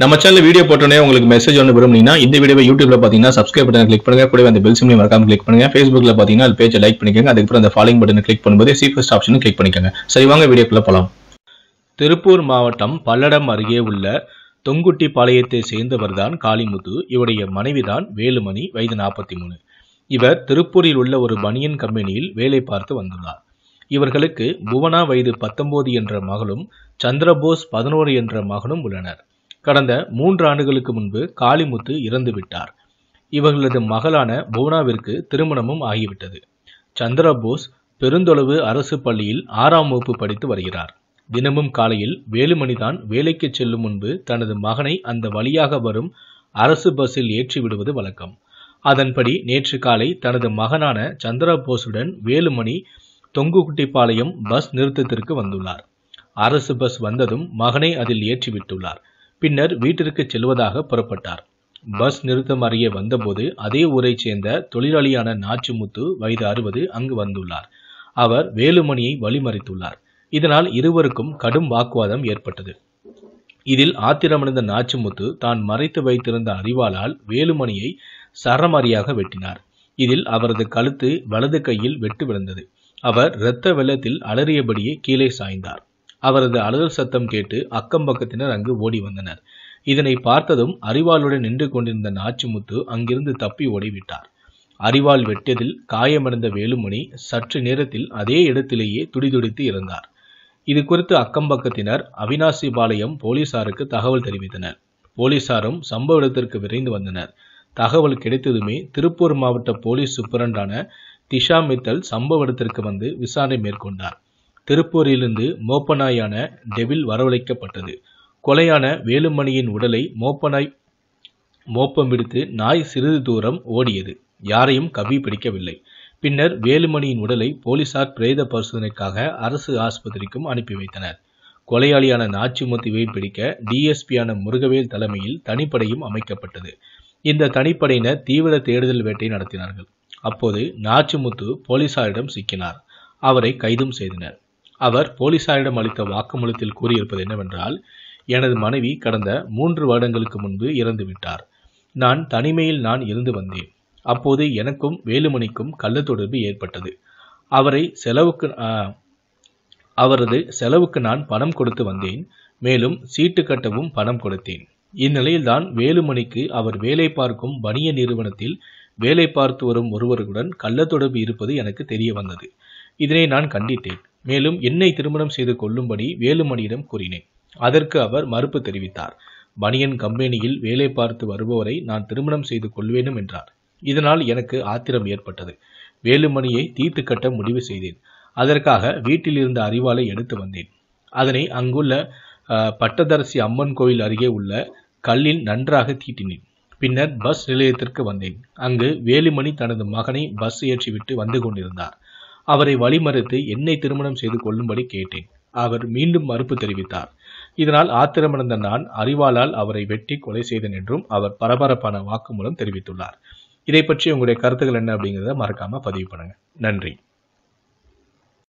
நம்ம channel video போட்டோன்னே உங்களுக்கு மெசேஜ் ஒன்று விரும்புனீங்கன்னா இந்த வீடியோ யூடியூப்ல பார்த்தீங்கன்னா சப்ஸ்கிரைப் பட்டன் கிளிக் பண்ணுங்க கூட அந்த பெல் சிம்லையும் மறக்காம கிளிக் பண்ணுங்க ஃபேஸ்புக்ல பார்த்தீங்கன்னா அது பேஜை லைக் பண்ணிக்கோங்க அதுக்கப்புறம் அந்த ஃபாலோ பட்டன் கிளிக் பண்ணும்போது ஃபஸ்ட் ஆப்ஷனும் கிளிக் பண்ணிக்கோங்க சரி வாங்க வீடியோக்குள்ள போகலாம் திருப்பூர் மாவட்டம் பல்லடம் அருகே உள்ள தொங்குட்டி பாளையத்தை சேர்ந்தவர்தான் காளிமுத்து இவருடைய மனைவிதான் வேலுமணி வயது நாற்பத்தி மூணு இவர் திருப்பூரில் உள்ள ஒரு பனியன் கம்பெனியில் வேலை பார்த்து வந்துள்ளார் இவர்களுக்கு புவனா வயது பத்தொன்பது என்ற மகளும் சந்திரபோஸ் பதினோரு என்ற மகனும் உள்ளனர் கடந்த மூன்று ஆண்டுகளுக்கு முன்பு காளிமுத்து இறந்துவிட்டார் இவர்களது மகளான புவனாவிற்கு திருமணமும் ஆகிவிட்டது சந்திரபோஸ் பெருந்தொளவு அரசு பள்ளியில் ஆறாம் வகுப்பு படித்து வருகிறார் தினமும் காலையில் வேலுமணிதான் வேலைக்கு செல்லும் முன்பு தனது மகனை அந்த வழியாக வரும் அரசு பஸ்ஸில் ஏற்றி விடுவது வழக்கம் அதன்படி நேற்று காலை தனது மகனான சந்திரபோஸுடன் வேலுமணி தொங்குகுட்டிப்பாளையம் பஸ் நிறுத்தத்திற்கு வந்துள்ளார் அரசு பஸ் வந்ததும் மகனை அதில் ஏற்றிவிட்டுள்ளார் பின்னர் வீட்டிற்கு செல்வதாக புறப்பட்டார் பஸ் நிறுத்தம் அறிய வந்தபோது அதே ஊரைச் சேர்ந்த தொழிலாளியான நாச்சிமுத்து வயது அறுபது அங்கு வந்துள்ளார் அவர் வேலுமணியை வழிமறித்துள்ளார் இதனால் இருவருக்கும் கடும் வாக்குவாதம் ஏற்பட்டது இதில் ஆத்திரமடைந்த நாச்சிமுத்து தான் மறைத்து வைத்திருந்த அறிவாளால் வேலுமணியை சரமாரியாக வெட்டினார் இதில் அவரது கழுத்து வலது கையில் வெட்டு விழுந்தது அவர் இரத்த வெள்ளத்தில் அலறியபடியே கீழே சாய்ந்தார் அவரது அழுதல் சத்தம் கேட்டு அக்கம் பக்கத்தினர் அங்கு ஓடி வந்தனர் இதனை பார்த்ததும் அரிவாளுடன் நின்று கொண்டிருந்த நாச்சிமுத்து அங்கிருந்து தப்பி ஓடிவிட்டார் அரிவாள் வெட்டியதில் காயமடைந்த வேலுமணி சற்று நேரத்தில் அதே இடத்திலேயே துடிதுடித்து இருந்தார் இது குறித்து அக்கம் பக்கத்தினர் அவினாசி பாளையம் போலீசாருக்கு தகவல் தெரிவித்தனர் போலீசாரும் சம்பவ இடத்திற்கு விரைந்து வந்தனர் தகவல் கிடைத்ததுமே திருப்பூர் மாவட்ட போலீஸ் சூப்பரண்டான திஷா மித்தல் சம்பவ இடத்திற்கு வந்து விசாரணை மேற்கொண்டார் திருப்பூரிலிருந்து மோப்பநாயான டெவில் வரவழைக்கப்பட்டது கொலையான வேலுமணியின் உடலை மோப்பநாய் மோப்பம் விடுத்து நாய் சிறிது தூரம் ஓடியது யாரையும் கவி பிடிக்கவில்லை பின்னர் வேலுமணியின் உடலை போலீசார் பிரேத பரிசோதனைக்காக அரசு ஆஸ்பத்திரிக்கும் அனுப்பி வைத்தனர் கொலையாளியான நாச்சிமுத்துவை பிடிக்க டிஎஸ்பியான முருகவேல் தலைமையில் தனிப்படையும் அமைக்கப்பட்டது இந்த தனிப்படையினர் தீவிர தேடுதல் வேட்டை நடத்தினார்கள் அப்போது நாச்சிமுத்து போலீசாரிடம் சிக்கினார் அவரை கைதும் செய்தனர் அவர் போலீசாரிடம் அளித்த வாக்குமூலத்தில் கூறியிருப்பது என்னவென்றால் எனது மனைவி கடந்த மூன்று வருடங்களுக்கு முன்பு இறந்துவிட்டார் நான் தனிமையில் நான் இருந்து வந்தேன் அப்போது எனக்கும் வேலுமணிக்கும் கள்ள தொடர்பு ஏற்பட்டது அவரை செலவுக்கு அவரது செலவுக்கு நான் பணம் கொடுத்து வந்தேன் மேலும் சீட்டு கட்டவும் பணம் கொடுத்தேன் இந்நிலையில்தான் வேலுமணிக்கு அவர் வேலை பார்க்கும் வணிக நிறுவனத்தில் வேலை பார்த்து வரும் ஒருவருடன் கள்ள தொடர்பு இருப்பது எனக்கு தெரிய வந்தது இதனை நான் கண்டித்தேன் மேலும் என்னை திருமணம் செய்து கொள்ளும்படி வேலுமணியிடம் கூறினேன் அதற்கு அவர் மறுப்பு தெரிவித்தார் பனியன் கம்பெனியில் வேலை பார்த்து வருபவரை நான் திருமணம் செய்து கொள்வேனும் என்றார் இதனால் எனக்கு ஆத்திரம் ஏற்பட்டது வேலுமணியை தீர்த்து கட்ட முடிவு செய்தேன் அதற்காக வீட்டில் இருந்த அறிவாலை எடுத்து வந்தேன் அதனை அங்குள்ள பட்டதரசி அம்மன் கோயில் அருகே உள்ள கல்லில் நன்றாக தீட்டினேன் பின்னர் பஸ் நிலையத்திற்கு வந்தேன் அங்கு வேலுமணி தனது மகனை பஸ் ஏற்றிவிட்டு வந்து கொண்டிருந்தார் அவரை வழிமறித்து என்னை திருமணம் செய்து கொள்ளும்படி கேட்டேன் அவர் மீண்டும் மறுப்பு தெரிவித்தார் இதனால் ஆத்திரமடைந்த நான் அறிவாளால் அவரை வெட்டி கொலை செய்தேன் என்றும் அவர் பரபரப்பான வாக்குமூலம் தெரிவித்துள்ளார் இதை பற்றி உங்களுடைய கருத்துக்கள் என்ன அப்படிங்கிறத மறக்காம பதிவு பண்ணுங்க நன்றி